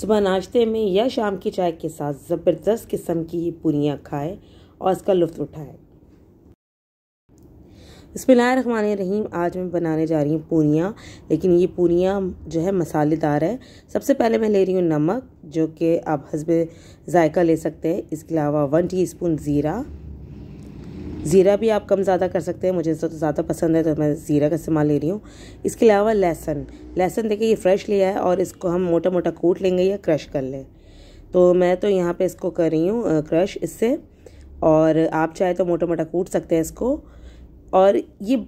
सुबह नाश्ते में या शाम की चाय के साथ ज़बरदस्त किस्म की पूरियाँ खाएँ और इसका लुत्फ उठाएँ रखमान रहीम आज मैं बनाने जा रही हूँ पूरियाँ लेकिन ये पूरियाँ जो है मसालेदार है सबसे पहले मैं ले रही हूँ नमक जो कि आप हसब ज़ायका ले सकते हैं इसके अलावा वन स्पून ज़ीरा ज़ीरा भी आप कम ज़्यादा कर सकते हैं मुझे ज़्यादा पसंद है तो मैं ज़ीरा का इस्तेमाल ले रही हूँ इसके अलावा लहसन लहसन देखिए ये फ्रेश लिया है और इसको हम मोटा मोटा कूट लेंगे या क्रश कर लें तो मैं तो यहाँ पे इसको कर रही हूँ क्रश इससे और आप चाहे तो मोटा मोटा कूट सकते हैं इसको और ये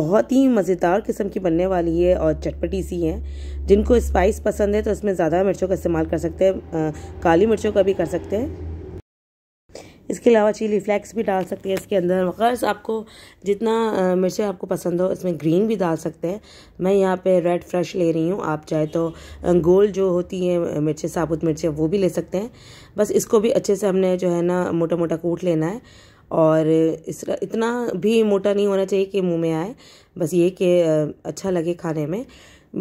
बहुत ही मज़ेदार किस्म की बनने वाली है और चटपटी सी है जिनको स्पाइस पसंद है तो इसमें ज़्यादा मिर्चों का इस्तेमाल कर सकते हैं काली मिर्चों का भी कर सकते हैं इसके अलावा चिली फ्लेक्स भी डाल सकते हैं इसके अंदर गर्स आपको जितना मिर्चें आपको पसंद हो इसमें ग्रीन भी डाल सकते हैं मैं यहाँ पे रेड फ्रेश ले रही हूँ आप चाहे तो गोल जो होती है मिर्चें साबुत मिर्चें वो भी ले सकते हैं बस इसको भी अच्छे से हमने जो है ना मोटा मोटा कूट लेना है और इस इतना भी मोटा नहीं होना चाहिए कि मुँह में आए बस ये कि अच्छा लगे खाने में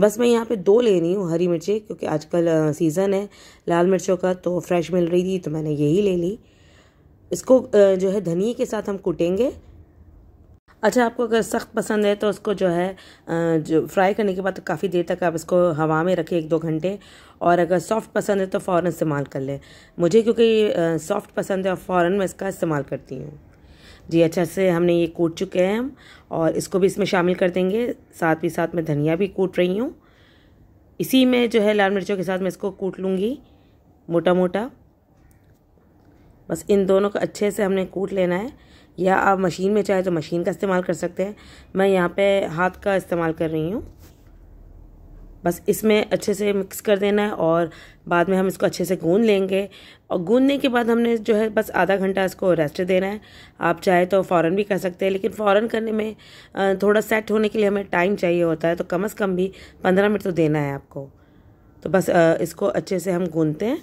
बस मैं यहाँ पे दो ले रही हूँ हरी मिर्चें क्योंकि आजकल सीज़न है लाल मिर्चों का तो फ्रेश मिल रही थी तो मैंने यही ले ली इसको जो है धनिए के साथ हम कूटेंगे अच्छा आपको अगर सख्त पसंद है तो उसको जो है जो फ्राई करने के बाद तो काफ़ी देर तक आप इसको हवा में रखें एक दो घंटे और अगर सॉफ्ट पसंद है तो फ़ौर इस्तेमाल कर लें मुझे क्योंकि सॉफ्ट पसंद है और फ़ौर मैं इसका इस्तेमाल करती हूँ जी अच्छा से हमने ये कूट चुके हैं हम और इसको भी इसमें शामिल कर देंगे साथ ही साथ मैं धनिया भी कूट रही हूँ इसी में जो है लाल मिर्चों के साथ मैं इसको कूट लूँगी मोटा मोटा बस इन दोनों को अच्छे से हमने कूट लेना है या आप मशीन में चाहे तो मशीन का इस्तेमाल कर सकते हैं मैं यहाँ पे हाथ का इस्तेमाल कर रही हूँ बस इसमें अच्छे से मिक्स कर देना है और बाद में हम इसको अच्छे से गूंद लेंगे और गूंदने के बाद हमने जो है बस आधा घंटा इसको रेस्ट देना है आप चाहे तो फ़ौर भी कर सकते हैं लेकिन फ़ौर करने में थोड़ा सेट होने के लिए हमें टाइम चाहिए होता है तो कम अज़ कम भी पंद्रह मिनट तो देना है आपको तो बस इसको अच्छे से हम गूँधते हैं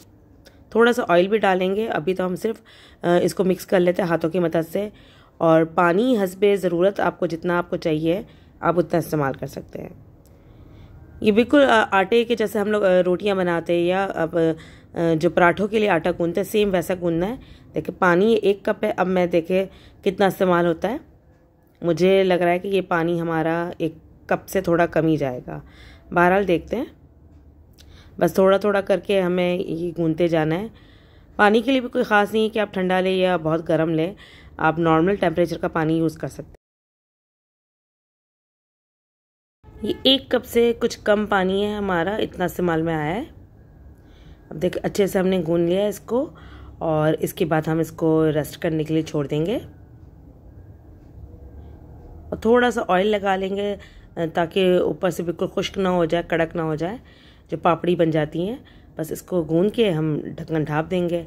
थोड़ा सा ऑयल भी डालेंगे अभी तो हम सिर्फ इसको मिक्स कर लेते हैं हाथों की मदद से और पानी हंसबे ज़रूरत आपको जितना आपको चाहिए आप उतना इस्तेमाल कर सकते हैं ये बिल्कुल आटे के जैसे हम लोग रोटियां बनाते हैं या अब जो पराठों के लिए आटा गूंदते हैं सेम वैसा गूंदना है देखिए पानी एक कप है अब मैं देखे कितना इस्तेमाल होता है मुझे लग रहा है कि ये पानी हमारा एक कप से थोड़ा कम ही जाएगा बहरहाल देखते हैं बस थोड़ा थोड़ा करके हमें ये गूंदते जाना है पानी के लिए भी कोई ख़ास नहीं है कि आप ठंडा लें या बहुत गर्म लें आप नॉर्मल टेम्परेचर का पानी यूज़ कर सकते हैं ये एक कप से कुछ कम पानी है हमारा इतना इस्तेमाल में आया है अब देख अच्छे से हमने गूंद लिया है इसको और इसके बाद हम इसको रेस्ट करने के लिए छोड़ देंगे और थोड़ा सा ऑयल लगा लेंगे ताकि ऊपर से बिल्कुल खुश्क ना हो जाए कड़क ना हो जाए जो पापड़ी बन जाती हैं बस इसको गूंद के हम ढक्कन ढाप देंगे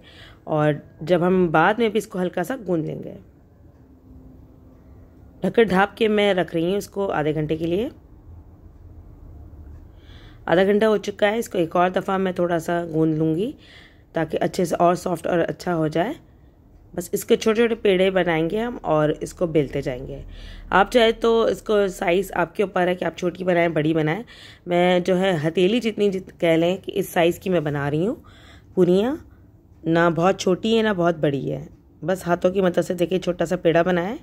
और जब हम बाद में भी इसको हल्का सा गूंद लेंगे ढक्कन ढाप के मैं रख रही हूँ इसको आधे घंटे के लिए आधा घंटा हो चुका है इसको एक और दफ़ा मैं थोड़ा सा गूंद लूँगी ताकि अच्छे से और सॉफ्ट और अच्छा हो जाए बस इसके छोटे छोटे पेड़े बनाएंगे हम और इसको बेलते जाएंगे आप चाहे तो इसको साइज़ आपके ऊपर है कि आप छोटी बनाएं बड़ी बनाएं मैं जो है हथेली जितनी जित कह लें कि इस साइज़ की मैं बना रही हूँ पूरियाँ ना बहुत छोटी है ना बहुत बड़ी है बस हाथों की मदद से देखिए छोटा सा पेड़ा बनाएं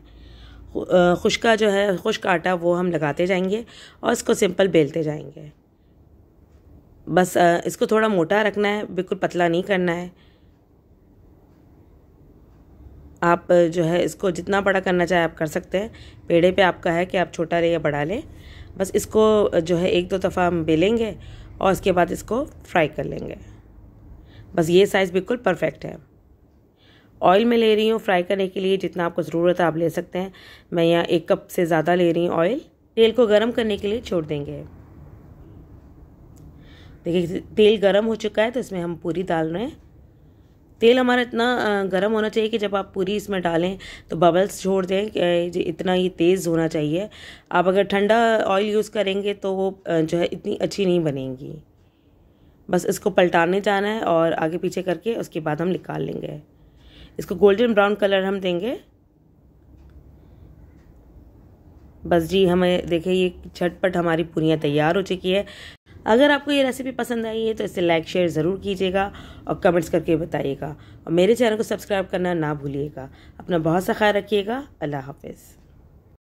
खुशका जो है खुश्क आटा वो हम लगाते जाएंगे और इसको सिंपल बेलते जाएंगे बस इसको थोड़ा मोटा रखना है बिल्कुल पतला नहीं करना है आप जो है इसको जितना बड़ा करना चाहे आप कर सकते हैं पेड़े पे आपका है कि आप छोटा लें या बड़ा लें बस इसको जो है एक दो दफ़ा हम बेलेंगे और उसके बाद इसको फ्राई कर लेंगे बस ये साइज़ बिल्कुल परफेक्ट है ऑयल में ले रही हूँ फ्राई करने के लिए जितना आपको ज़रूरत है आप ले सकते हैं मैं यहाँ एक कप से ज़्यादा ले रही हूँ ऑयल तेल को गर्म करने के लिए छोड़ देंगे देखिए तेल गर्म हो चुका है तो इसमें हम पूरी डाल रहे हैं तेल हमारा इतना गर्म होना चाहिए कि जब आप पूरी इसमें डालें तो बबल्स छोड़ दें कि इतना ही तेज़ होना चाहिए आप अगर ठंडा ऑयल यूज़ करेंगे तो वो जो है इतनी अच्छी नहीं बनेगी बस इसको पलटाने जाना है और आगे पीछे करके उसके बाद हम निकाल लेंगे इसको गोल्डन ब्राउन कलर हम देंगे बस जी हमें देखिए ये झटपट हमारी पूरियाँ तैयार हो चुकी है अगर आपको ये रेसिपी पसंद आई है तो इसे लाइक शेयर ज़रूर कीजिएगा और कमेंट्स करके बताइएगा और मेरे चैनल को सब्सक्राइब करना ना भूलिएगा अपना बहुत सा ख्याल रखिएगा अल्लाह हाफिज़